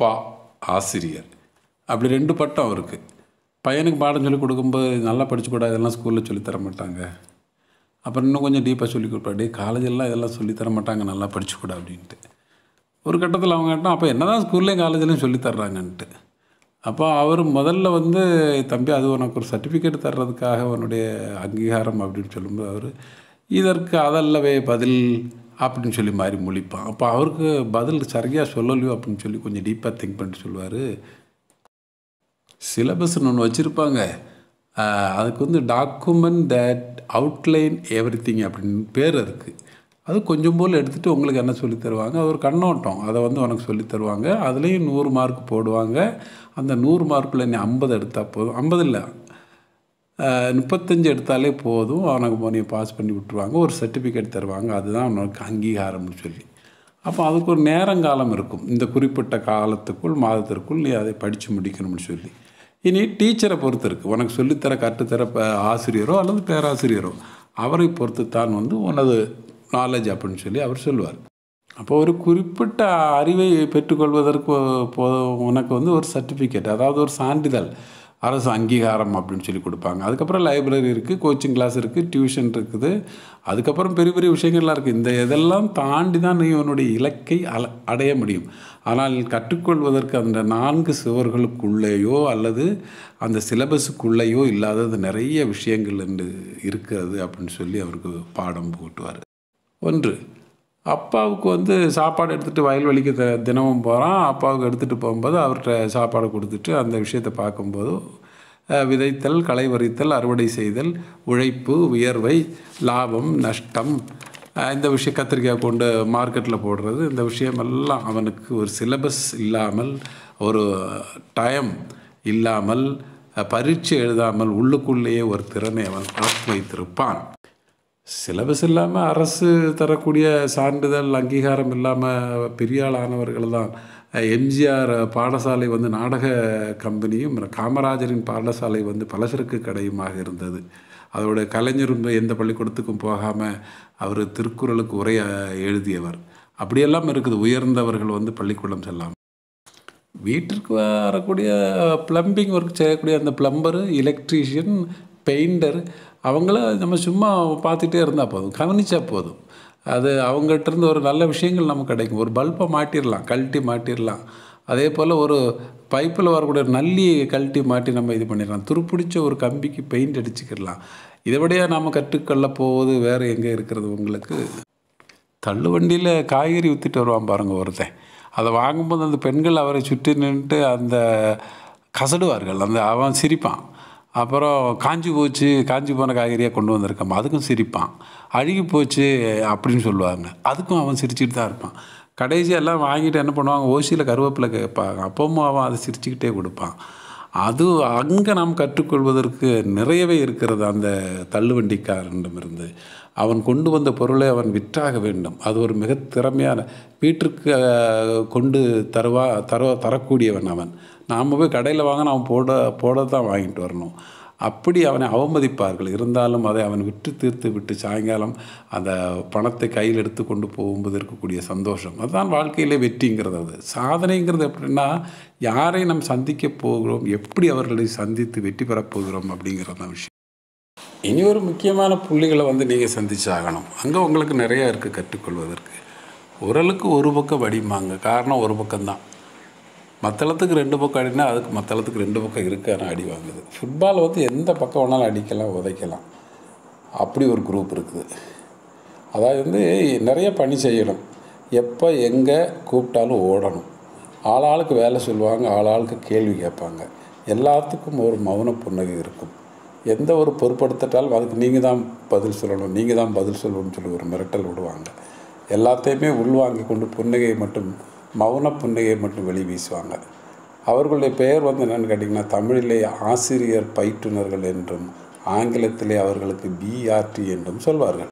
அப்பா ஆசிரியர் அப்படி ரெண்டு பட்டம் அவருக்கு பையனுக்கு பாடம் சொல்லி கொடுக்கும்போது நல்லா படிச்சு கூட இதெல்லாம் ஸ்கூலில் சொல்லித்தர மாட்டாங்க அப்புறம் இன்னும் கொஞ்சம் டீப்பாக சொல்லி கொடுப்பாடி காலேஜெல்லாம் இதெல்லாம் சொல்லித்தர மாட்டாங்க நல்லா கூட அப்படின்ட்டு ஒரு கட்டத்தில் அவங்க கட்டம் அப்போ என்ன தான் ஸ்கூல்லேயும் காலேஜ்லேயும் சொல்லித்தர்றாங்கன்ட்டு அப்போ அவர் முதல்ல வந்து தம்பி அது உனக்கு ஒரு சர்டிஃபிகேட் தர்றதுக்காக உன்னுடைய அங்கீகாரம் அப்படின்னு சொல்லும்போது அவர் இதற்கு அதல்லவே பதில் அப்படின்னு சொல்லி மாதிரி முழிப்பான் அப்போ அவருக்கு பதில் சரியாக சொல்லலையோ அப்படின்னு சொல்லி கொஞ்சம் டீப்பாக திங்க் பண்ணிட்டு சொல்லுவார் சிலபஸ்ன்னு ஒன்று வச்சுருப்பாங்க அதுக்கு வந்து document that outline everything அப்படின்னு பேர் இருக்குது அது கொஞ்சம் போல் எடுத்துகிட்டு உங்களுக்கு என்ன சொல்லி தருவாங்க அது ஒரு கண்ணோட்டம் அதை வந்து உனக்கு சொல்லி தருவாங்க அதுலேயும் நூறு மார்க் போடுவாங்க அந்த நூறு மார்க்கில் நீ ஐம்பது எடுத்தால் போதும் ஐம்பது இல்லை முப்பத்தஞ்சு எடுத்தாலே போதும் அவனுக்கு உன்னை பாஸ் பண்ணி விட்டுருவாங்க ஒரு சர்டிஃபிகேட் தருவாங்க அதுதான் அவனுக்கு அங்கீகாரம்னு சொல்லி அப்போ அதுக்கு ஒரு நேரங்காலம் இருக்கும் இந்த குறிப்பிட்ட காலத்துக்குள் மாதத்திற்குள் நீ அதை படித்து முடிக்கணும்னு சொல்லி இனி டீச்சரை பொறுத்து இருக்குது உனக்கு சொல்லித்தர கற்றுத்தர ஆசிரியரோ அல்லது பேராசிரியரோ அவரை பொறுத்து தான் வந்து உனது நாலேஜ் அப்படின்னு சொல்லி அவர் சொல்லுவார் அப்போ ஒரு குறிப்பிட்ட அறிவை பெற்றுக்கொள்வதற்கு உனக்கு வந்து ஒரு சர்டிஃபிகேட் அதாவது ஒரு சான்றிதழ் அரசு அங்கீகாரம் அப்படின்னு சொல்லி கொடுப்பாங்க அதுக்கப்புறம் லைப்ரரி இருக்குது கோச்சிங் கிளாஸ் இருக்குது டியூஷன் இருக்குது அதுக்கப்புறம் பெரிய பெரிய விஷயங்கள்லாம் இருக்குது இந்த இதெல்லாம் தாண்டி தான் நீ உன்னுடைய இலக்கை அல அடைய முடியும் ஆனால் கற்றுக்கொள்வதற்கு அந்த நான்கு சுவர்களுக்குள்ளேயோ அல்லது அந்த சிலபஸுக்குள்ளேயோ இல்லாதது நிறைய விஷயங்கள் இருக்கிறது அப்படின்னு சொல்லி அவருக்கு பாடம் போட்டுவார் ஒன்று அப்பாவுக்கு வந்து சாப்பாடு எடுத்துகிட்டு வயல்வெளிக்கு த தினமும் போகிறான் அப்பாவுக்கு எடுத்துகிட்டு போகும்போது அவர்கிட்ட சாப்பாடு கொடுத்துட்டு அந்த விஷயத்தை பார்க்கும்போது விதைத்தல் களை வரித்தல் அறுவடை செய்தல் உழைப்பு உயர்வை லாபம் நஷ்டம் இந்த விஷயம் கத்திரிக்காய் கொண்டு மார்க்கெட்டில் போடுறது இந்த விஷயமெல்லாம் அவனுக்கு ஒரு சிலபஸ் இல்லாமல் ஒரு டைம் இல்லாமல் பரீட்சை எழுதாமல் உள்ளுக்குள்ளேயே ஒரு திறனை அவன் வைத்திருப்பான் சிலபஸ் இல்லாமல் அரசு தரக்கூடிய சான்றிதழ் அங்கீகாரம் இல்லாமல் பெரிய ஆளானவர்கள் தான் எம்ஜிஆர் பாடசாலை வந்து நாடக கம்பெனியும் காமராஜரின் பாடசாலை வந்து பலசருக்கு கடையுமாக இருந்தது அதோட கலைஞரும் எந்த பள்ளிக்கூடத்துக்கும் போகாமல் அவர் திருக்குறளுக்கு உரை எழுதியவர் அப்படியெல்லாம் இருக்குது உயர்ந்தவர்கள் வந்து பள்ளிக்கூடம் செல்லாமல் வீட்டிற்கு வரக்கூடிய ப்ளம்பிங் ஒர்க் செய்யக்கூடிய அந்த ப்ளம்பரு எலக்ட்ரீஷியன் பெயிண்டர் அவங்கள நம்ம சும்மா பார்த்துட்டே இருந்தால் போதும் கவனித்தா போதும் அது அவங்ககிட்டருந்து ஒரு நல்ல விஷயங்கள் நமக்கு கிடைக்கும் ஒரு பல்பை மாட்டிடலாம் கழட்டி மாட்டிடலாம் அதே போல் ஒரு பைப்பில் வரக்கூடிய நல்லியை கழட்டி மாட்டி நம்ம இது பண்ணிடலாம் துருப்பிடிச்ச ஒரு கம்பிக்கு பெயிண்ட் அடிச்சுக்கிடலாம் இதை விடையா நாம் கற்றுக்கொள்ள போவது வேறு எங்கே இருக்கிறது உங்களுக்கு தள்ளுவண்டியில் காய்கறி விற்றுட்டு வருவான் பாருங்கள் ஒருத்தன் அதை வாங்கும்போது அந்த பெண்கள் அவரை சுற்றி நின்றுட்டு அந்த கசடுவார்கள் அந்த அவன் சிரிப்பான் அப்புறம் காஞ்சி போச்சு காஞ்சி போன காய்கறியாக கொண்டு வந்திருக்கம்மா அதுக்கும் சிரிப்பான் அழுகி போச்சு அப்படின்னு சொல்லுவாங்க அதுக்கும் அவன் சிரிச்சுட்டு தான் இருப்பான் கடைசியெல்லாம் வாங்கிட்டு என்ன பண்ணுவாங்க ஓசியில் கருவேப்பிலை கேட்பாங்க அப்பவும் அவன் அதை சிரிச்சுக்கிட்டே கொடுப்பான் அது அங்கே நாம் கற்றுக்கொள்வதற்கு நிறையவே இருக்கிறது அந்த தள்ளுவண்டிக்காரனிடமிருந்து அவன் கொண்டு வந்த பொருளை அவன் விற்றாக வேண்டும் அது ஒரு மிக திறமையான வீட்டிற்கு கொண்டு தருவா தர தரக்கூடியவன் அவன் நாம் போய் கடையில் வாங்க நாம் போட போட தான் வாங்கிட்டு வரணும் அப்படி அவனை அவமதிப்பார்கள் இருந்தாலும் அதை அவன் விட்டு தீர்த்து விட்டு சாயங்காலம் அந்த பணத்தை கையில் எடுத்து கொண்டு போகும்போது இருக்கக்கூடிய சந்தோஷம் அதுதான் வாழ்க்கையிலே வெற்றிங்கிறது அது சாதனைங்கிறது எப்படின்னா யாரை நாம் சந்திக்க போகிறோம் எப்படி அவர்களை சந்தித்து வெற்றி பெறப்போகிறோம் அப்படிங்கிறது தான் விஷயம் இனி ஒரு முக்கியமான புள்ளிகளை வந்து நீங்கள் சந்திச்சாகணும் அங்கே உங்களுக்கு நிறையா இருக்குது கற்றுக்கொள்வதற்கு உரலுக்கு ஒரு பக்கம் வடிமாங்க காரணம் ஒரு பக்கம்தான் மத்தளத்துக்கு ரெண்டு பக்கம் அடினா அதுக்கு மத்தளத்துக்கு ரெண்டு பக்கம் இருக்கான அடி வாங்குது ஃபுட்பால் வந்து எந்த பக்கம் வேணாலும் அடிக்கலாம் உதைக்கலாம் அப்படி ஒரு குரூப் இருக்குது அதாவது வந்து நிறைய பணி செய்யணும் எப்போ எங்கே கூப்பிட்டாலும் ஓடணும் ஆள் ஆளுக்கு வேலை சொல்லுவாங்க ஆளாளுக்கு கேள்வி கேட்பாங்க எல்லாத்துக்கும் ஒரு மௌன புன்னகை இருக்கும் எந்த ஒரு பொருட்படுத்தட்டாலும் அதுக்கு நீங்கள் தான் பதில் சொல்லணும் நீங்கள் தான் பதில் சொல்லணும்னு சொல்லி ஒரு மிரட்டல் விடுவாங்க எல்லாத்தையுமே உள்வாங்கி கொண்டு புன்னகையை மட்டும் மௌன புன்னகை மட்டும் வெளி வீசுவாங்க அவர்களுடைய பெயர் வந்து என்னென்னு கேட்டிங்கன்னா தமிழிலே ஆசிரியர் பயிற்றுனர்கள் என்றும் ஆங்கிலத்திலே அவர்களுக்கு பிஆர்டி என்றும் சொல்வார்கள்